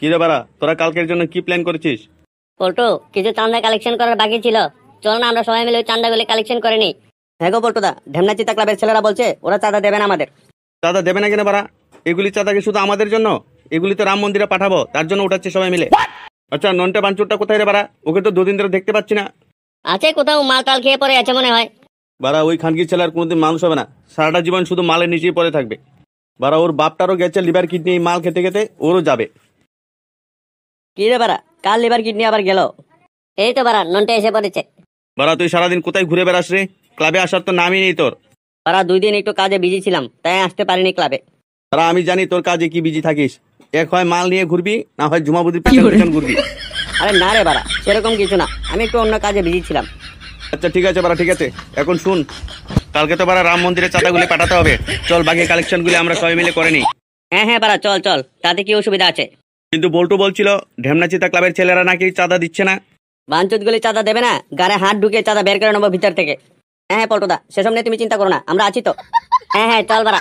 কি রে বাড়া তোরা কালকের জন্য কি প্ল্যান করেছিস পল্টু কিছু চান্দা কালেকশন করার বাকি ছিল চল না আমরা সবাই মিলে ওই চান্দাগুলি কালেকশন করে নিই হ্যাঁ গো পল্টুদা ঢেমনা চিতা ক্লাবের ছেলেরা বলছে ওরা চাঁদা দেবে না আমাদের চাঁদা দেবে না কেন বাড়া এগুলি চাঁদা কি শুধু আমাদের জন্য এগুলি তো রাম মন্দিরে পাঠাবো তার জন্য উঠাচ্ছে সবাই মিলে আচ্ছা ননটা বাঞ্চুরটা কোথায় রে বাড়া ওকে তো দুদিন ধরে দেখতে পাচ্ছি না আছে কোথাও মাল টাল খেয়ে পরে আছে মনে হয় বারা ওই খানকি ছেলে আর কোনোদিন মানুষ হবে না সারাটা জীবন শুধু মালের নিচেই পরে থাকবে বারা ওর বাপটারও গেছে লিভার কিডনি মাল খেতে খেতে ওরও যাবে কি রে বাড়া কাল এবার কিডনি আবার গেল এই তো বাড়া ননটা এসে পড়েছে বাড়া তুই সারাদিন কোথায় ঘুরে বেড়াস রে ক্লাবে আসার তো নামই নেই তোর বাড়া দুই দিন একটু কাজে বিজি ছিলাম তাই আসতে পারিনি ক্লাবে বাড়া আমি জানি তোর কাজে কি বিজি থাকিস এক হয় মাল নিয়ে ঘুরবি না হয় জুমাবুদির পেছন ঘুরবি আরে না রে বাড়া সেরকম কিছু না আমি একটু অন্য কাজে বিজি ছিলাম আচ্ছা ঠিক আছে বারা ঠিক আছে এখন শুন কালকে তো বারা রাম মন্দিরের চাঁদাগুলি পাঠাতে হবে চল বাকি কালেকশনগুলি আমরা সবাই মিলে করে নিই হ্যাঁ হ্যাঁ বাড়া চল চল তাতে কি অসুবিধা আছে কিন্তু বল্টু বলছিল চিতা ক্লাবের ছেলেরা নাকি চাঁদা দিচ্ছে না বাঞ্চত গুলি চাঁদা দেবে না গাড়ে হাত ঢুকে চাঁদা বের করে নেবো ভিতর থেকে হ্যাঁ হ্যাঁ পল্টুদা সেসব নিয়ে তুমি চিন্তা করো না আমরা আছি তো হ্যাঁ হ্যাঁ চল বাড়া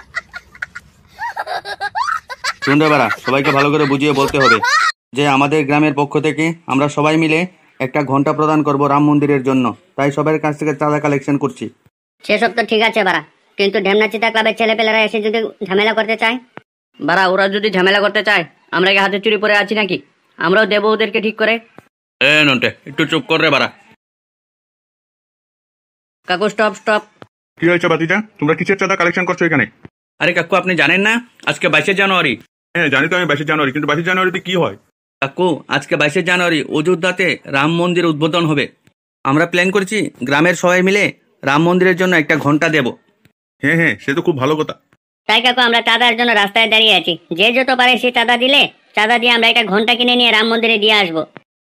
সুন্দর বাড়া সবাইকে ভালো করে বুঝিয়ে বলতে হবে যে আমাদের গ্রামের পক্ষ থেকে আমরা সবাই মিলে একটা ঘন্টা প্রদান করব রাম মন্দিরের জন্য তাই সবার কাছ থেকে চাঁদা কালেকশন করছি সেসব তো ঠিক আছে বাড়া কিন্তু চিতা ক্লাবের ছেলেপেলেরা এসে যদি ঝামেলা করতে চায় বারা ওরা যদি ঝামেলা করতে চায় আমরা কি হাতে চুরি পরে আছি নাকি আমরাও দেবো ওদেরকে ঠিক করে এ নন্টে একটু চুপ কর রে বারা কাকু স্টপ স্টপ কি হয়েছে বাতিজা তোমরা কিসের চাঁদা কালেকশন করছো এখানে আরে কাকু আপনি জানেন না আজকে বাইশে জানুয়ারি হ্যাঁ জানি তো আমি বাইশে জানুয়ারি কিন্তু বাইশে জানুয়ারিতে কি হয় কাকু আজকে বাইশে জানুয়ারি অযোধ্যাতে রাম মন্দির উদ্বোধন হবে আমরা প্ল্যান করেছি গ্রামের সবাই মিলে রাম মন্দিরের জন্য একটা ঘন্টা দেব হ্যাঁ হ্যাঁ সে তো খুব ভালো কথা তাই কাকু আমরা চাঁদার জন্য রাস্তায় দাঁড়িয়ে আছি যে যত পারে সে চাঁদা দিলে চাঁদা দিয়ে আমরা একটা ঘন্টা কিনে নিয়ে রাম মন্দিরে দিয়ে আসবো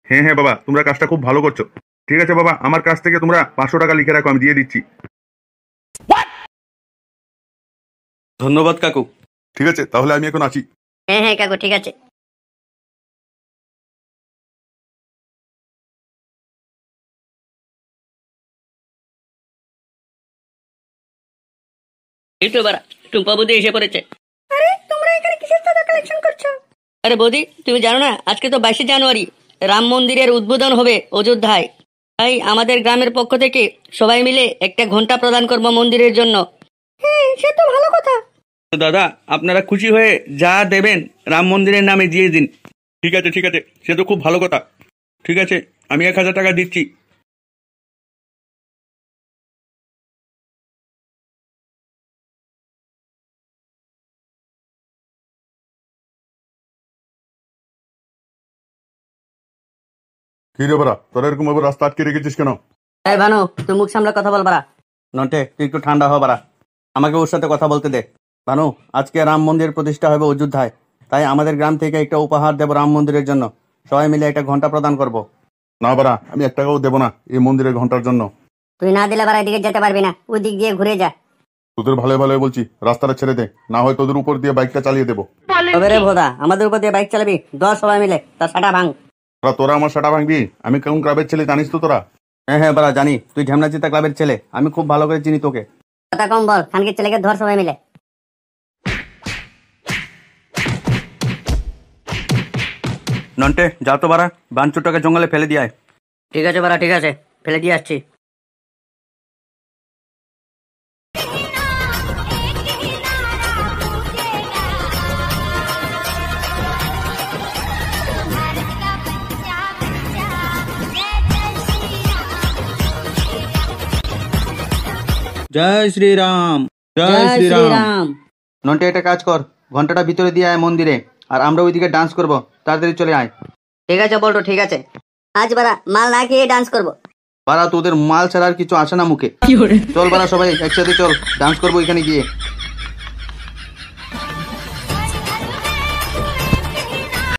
হ্যাঁ হ্যাঁ বাবা তোমরা কাজটা খুব ভালো করছো ঠিক আছে বাবা আমার কাছ থেকে তোমরা পাঁচশো টাকা লিখে রাখো আমি দিয়ে দিচ্ছি ধন্যবাদ কাকু ঠিক আছে তাহলে আমি এখন আছি হ্যাঁ হ্যাঁ কাকু ঠিক আছে ইউটিউবার টুম্পা এসে পড়েছে আরে তোমরা এখানে কিসের চাঁদা কালেকশন করছো আরে বৌদি তুমি জানো না আজকে তো বাইশে জানুয়ারি রাম মন্দিরের উদ্বোধন হবে অযোধ্যায় তাই আমাদের গ্রামের পক্ষ থেকে সবাই মিলে একটা ঘন্টা প্রদান করব মন্দিরের জন্য হ্যাঁ সে তো ভালো কথা দাদা আপনারা খুশি হয়ে যা দেবেন রাম মন্দিরের নামে দিয়ে দিন ঠিক আছে ঠিক আছে সে তো খুব ভালো কথা ঠিক আছে আমি এক হাজার টাকা দিচ্ছি কি রে বারা তোরা এরকম ভাবে রাস্তা আটকে রেখেছিস কেন এই ভানু তুই মুখ সামলে কথা বল বারা নন্টে তুই একটু ঠান্ডা হ বারা আমাকে ওর সাথে কথা বলতে দে ভানু আজকে রাম মন্দির প্রতিষ্ঠা হবে অযোধ্যায় তাই আমাদের গ্রাম থেকে একটা উপহার দেব রাম মন্দিরের জন্য সবাই মিলে একটা ঘন্টা প্রদান করব না বারা আমি এক টাকাও দেবো না এই মন্দিরের ঘন্টার জন্য তুই না দিলে বারা এদিকে যেতে পারবি না ওই দিক দিয়ে ঘুরে যা তোদের ভালো ভালো বলছি রাস্তাটা ছেড়ে দে না হয় তোদের উপর দিয়ে বাইকটা চালিয়ে দেবো তবে রে ভোদা আমাদের উপর দিয়ে বাইক চালাবি দশ সবাই মিলে তার সাটা ভাঙ তোরা তোরা আমার সেটা ভাঙবি আমি কেমন ক্লাবের ছেলে জানিস তো তোরা হ্যাঁ হ্যাঁ বাড়া জানি তুই চিতা ক্লাবের ছেলে আমি খুব ভালো করে চিনি তোকে কথা কম বল খানকে ছেলেকে ধর সবাই মিলে নন্টে যা তো বাড়া বাঞ্চুটাকে জঙ্গলে ফেলে দিয়ে আয় ঠিক আছে বাড়া ঠিক আছে ফেলে দিয়ে আসছি জয় শ্রীরাম জয় শ্রীরাম নন্টে একটা কাজ কর ঘন্টাটা ভিতরে দিয়ে আয় মন্দিরে আর আমরা ওইদিকে ডান্স করব তাড়াতাড়ি চলে আয় ঠিক আছে বলটো ঠিক আছে আজ বারা মাল না খেয়ে ডান্স করব বারা তোদের মাল ছাড়া আর কিছু আসে না মুখে চল বারা সবাই একসাথে চল ডান্স করবো এখানে গিয়ে